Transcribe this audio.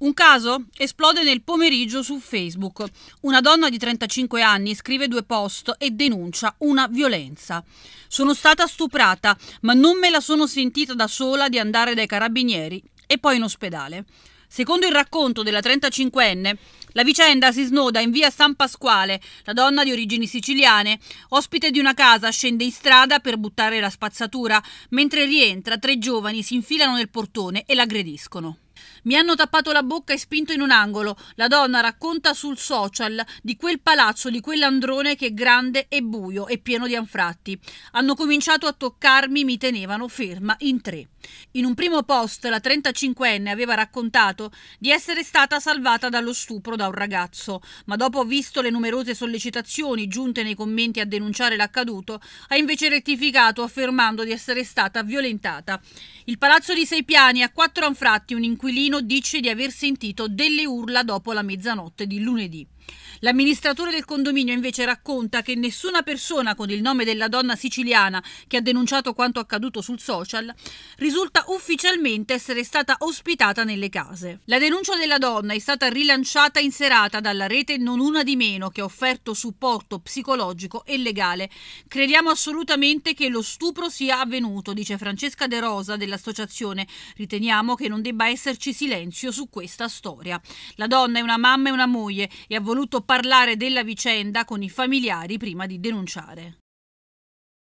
Un caso esplode nel pomeriggio su Facebook. Una donna di 35 anni scrive due post e denuncia una violenza. Sono stata stuprata, ma non me la sono sentita da sola di andare dai carabinieri e poi in ospedale. Secondo il racconto della 35enne, la vicenda si snoda in via San Pasquale. La donna di origini siciliane, ospite di una casa, scende in strada per buttare la spazzatura. Mentre rientra, tre giovani si infilano nel portone e l'aggrediscono. Mi hanno tappato la bocca e spinto in un angolo. La donna racconta sul social di quel palazzo, di quell'androne che è grande e buio e pieno di anfratti. Hanno cominciato a toccarmi, mi tenevano ferma in tre. In un primo post la 35enne aveva raccontato di essere stata salvata dallo stupro da un ragazzo, ma dopo visto le numerose sollecitazioni giunte nei commenti a denunciare l'accaduto, ha invece rettificato affermando di essere stata violentata. Il palazzo di sei piani a quattro anfratti, un inquilino dice di aver sentito delle urla dopo la mezzanotte di lunedì. L'amministratore del condominio invece racconta che nessuna persona con il nome della donna siciliana che ha denunciato quanto accaduto sul social risulta ufficialmente essere stata ospitata nelle case. La denuncia della donna è stata rilanciata in serata dalla rete Non Una di Meno che ha offerto supporto psicologico e legale. Crediamo assolutamente che lo stupro sia avvenuto, dice Francesca De Rosa dell'associazione. Riteniamo che non debba esserci silenzio su questa storia. La donna è una mamma e una moglie e ha voluto parlare della vicenda con i familiari prima di denunciare.